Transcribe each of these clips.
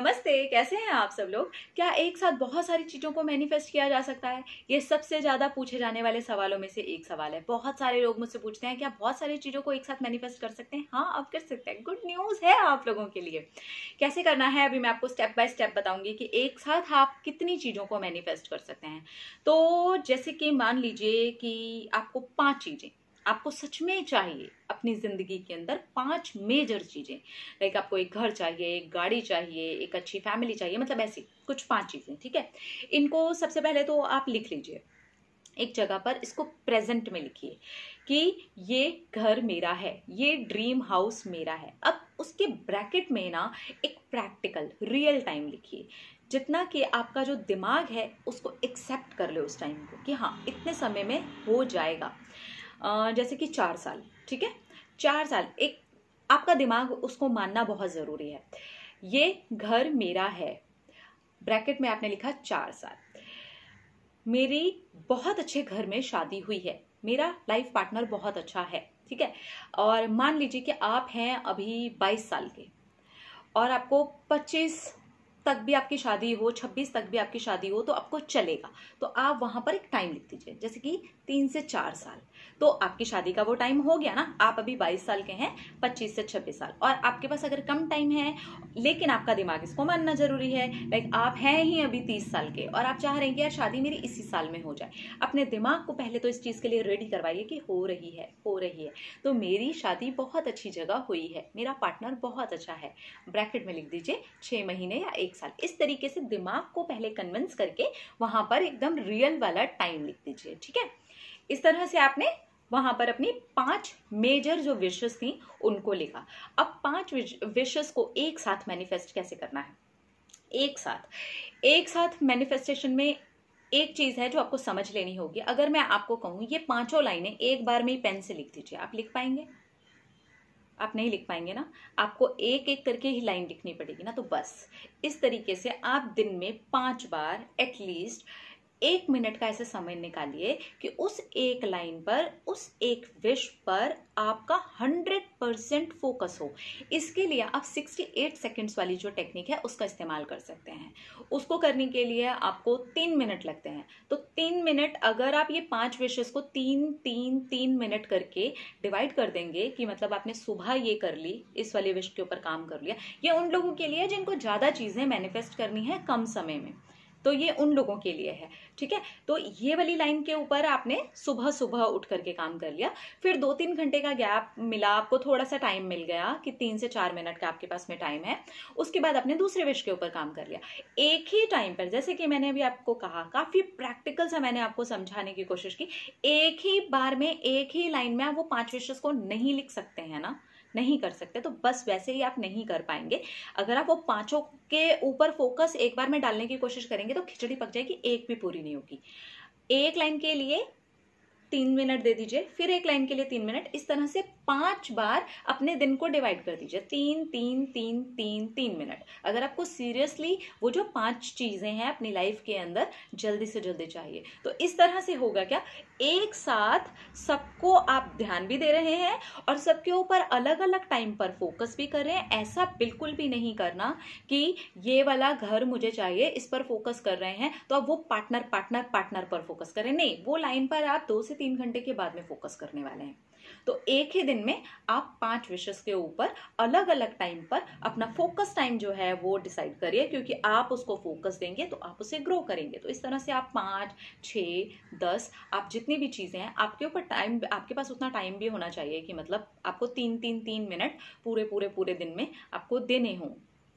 नमस्ते कैसे हैं आप सब लोग क्या एक साथ बहुत सारी चीज़ों को मैनिफेस्ट किया जा सकता है ये सबसे ज़्यादा पूछे जाने वाले सवालों में से एक सवाल है बहुत सारे लोग मुझसे पूछते हैं क्या बहुत सारी चीज़ों को एक साथ मैनिफेस्ट कर सकते हैं हाँ आप कर सकते हैं गुड न्यूज़ है आप लोगों के लिए कैसे करना है अभी मैं आपको स्टेप बाय स्टेप बताऊंगी कि एक साथ आप कितनी चीज़ों को मैनिफेस्ट कर सकते हैं तो जैसे कि मान लीजिए कि आपको पाँच चीज़ें आपको सच में चाहिए अपनी ज़िंदगी के अंदर पांच मेजर चीज़ें लाइक आपको एक घर चाहिए एक गाड़ी चाहिए एक अच्छी फैमिली चाहिए मतलब ऐसी कुछ पांच चीज़ें ठीक है इनको सबसे पहले तो आप लिख लीजिए एक जगह पर इसको प्रेजेंट में लिखिए कि ये घर मेरा है ये ड्रीम हाउस मेरा है अब उसके ब्रैकेट में ना एक प्रैक्टिकल रियल टाइम लिखिए जितना कि आपका जो दिमाग है उसको एक्सेप्ट कर ले उस टाइम को कि हाँ इतने समय में हो जाएगा जैसे कि चार साल ठीक है चार साल एक आपका दिमाग उसको मानना बहुत ज़रूरी है ये घर मेरा है ब्रैकेट में आपने लिखा चार साल मेरी बहुत अच्छे घर में शादी हुई है मेरा लाइफ पार्टनर बहुत अच्छा है ठीक है और मान लीजिए कि आप हैं अभी 22 साल के और आपको 25 तक भी आपकी शादी हो छब्बीस तक भी आपकी शादी हो तो आपको चलेगा तो आप वहां पर एक टाइम लिख दीजिए जैसे कि तीन से चार साल तो आपकी शादी का वो टाइम हो गया ना आप अभी बाईस साल के हैं पच्चीस से छब्बीस साल और आपके पास अगर कम टाइम है लेकिन आपका दिमाग इसको मानना जरूरी है लाइक आप हैं ही अभी तीस साल के और आप चाह रहे हैं कि यार शादी मेरी इसी साल में हो जाए अपने दिमाग को पहले तो इस चीज़ के लिए रेडी करवाइए कि हो रही है हो रही है तो मेरी शादी बहुत अच्छी जगह हुई है मेरा पार्टनर बहुत अच्छा है ब्रैकेट में लिख दीजिए छः महीने या एक एक साल इस तरीके से दिमाग को पहले कन्विंस करके वहां पर एकदम रियल वाला टाइम लिख दीजिए ठीक है इस तरह से आपने वहां पर अपनी पांच मेजर जो विशेष थी उनको लिखा अब पांच विशेष को एक साथ मैनिफेस्ट कैसे करना है एक साथ एक साथ मैनिफेस्टेशन में एक चीज है जो आपको समझ लेनी होगी अगर मैं आपको कहूं ये पांचों लाइनें एक बार में ही पेन से लिख दीजिए आप लिख पाएंगे आप नहीं लिख पाएंगे ना आपको एक एक करके ही लाइन लिखनी पड़ेगी ना तो बस इस तरीके से आप दिन में पांच बार एटलीस्ट एक मिनट का ऐसे समय निकालिए कि उस एक लाइन पर उस एक विश पर आपका हंड्रेड परसेंट फोकस हो इसके लिए आप एट सेकेंड्स वाली जो टेक्निक है उसका इस्तेमाल कर सकते हैं उसको करने के लिए आपको तीन मिनट लगते हैं तो तीन मिनट अगर आप ये पांच विशेष को तीन तीन तीन मिनट करके डिवाइड कर देंगे कि मतलब आपने सुबह ये कर ली इस वाले विश के ऊपर काम कर लिया ये उन लोगों के लिए जिनको ज़्यादा चीज़ें मैनिफेस्ट करनी है कम समय में तो ये उन लोगों के लिए है ठीक है तो ये वाली लाइन के ऊपर आपने सुबह सुबह उठ करके काम कर लिया फिर दो तीन घंटे का गैप मिला आपको थोड़ा सा टाइम मिल गया कि तीन से चार मिनट का आपके पास में टाइम है उसके बाद आपने दूसरे विश के ऊपर काम कर लिया एक ही टाइम पर जैसे कि मैंने अभी आपको कहा काफी प्रैक्टिकल सा मैंने आपको समझाने की कोशिश की एक ही बार में एक ही लाइन में आप वो पांच विशेष को नहीं लिख सकते हैं ना नहीं कर सकते तो बस वैसे ही आप नहीं कर पाएंगे अगर आप वो पांचों के ऊपर फोकस एक बार में डालने की कोशिश करेंगे तो खिचड़ी पक जाएगी एक भी पूरी नहीं होगी एक लाइन के लिए तीन मिनट दे दीजिए फिर एक लाइन के लिए तीन मिनट इस तरह से पांच बार अपने दिन को डिवाइड कर दीजिए तीन तीन तीन तीन तीन मिनट अगर आपको सीरियसली वो जो पांच चीज़ें हैं अपनी लाइफ के अंदर जल्दी से जल्दी चाहिए तो इस तरह से होगा क्या एक साथ सबको आप ध्यान भी दे रहे हैं और सबके ऊपर अलग अलग टाइम पर फोकस भी कर रहे हैं ऐसा बिल्कुल भी नहीं करना कि ये वाला घर मुझे चाहिए इस पर फोकस कर रहे हैं तो अब वो पार्टनर पार्टनर पार्टनर पर फोकस करें नहीं वो लाइन पर आप दो से तीन घंटे के बाद में फोकस करने वाले हैं तो एक ही दिन में आप पांच विशेष के ऊपर अलग अलग टाइम पर अपना फोकस टाइम जो है वो डिसाइड करिए क्योंकि आप उसको फोकस देंगे तो आप उसे ग्रो करेंगे तो इस तरह से आप पांच छ दस आप जितनी भी चीज़ें हैं आपके ऊपर टाइम आपके पास उतना टाइम भी होना चाहिए कि मतलब आपको तीन तीन तीन मिनट पूरे पूरे पूरे दिन में आपको देने हों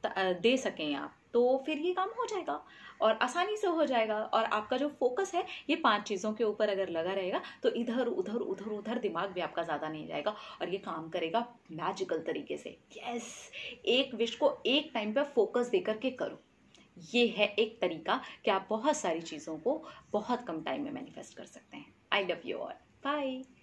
दे सकें आप तो फिर ये काम हो जाएगा और आसानी से हो जाएगा और आपका जो फोकस है ये पांच चीज़ों के ऊपर अगर लगा रहेगा तो इधर उधर उधर उधर दिमाग भी आपका ज़्यादा नहीं जाएगा और ये काम करेगा मैजिकल तरीके से यस एक विश को एक टाइम पर फोकस दे करके करो ये है एक तरीका कि आप बहुत सारी चीज़ों को बहुत कम टाइम में मैनिफेस्ट कर सकते हैं I love you all bye